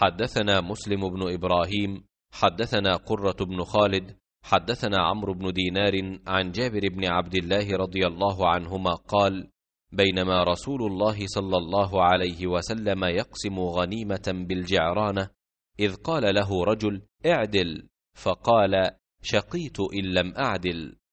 حدثنا مسلم بن ابراهيم حدثنا قره بن خالد حدثنا عمرو بن دينار عن جابر بن عبد الله رضي الله عنهما قال بينما رسول الله صلى الله عليه وسلم يقسم غنيمه بالجعرانه اذ قال له رجل اعدل فقال شقيت ان لم اعدل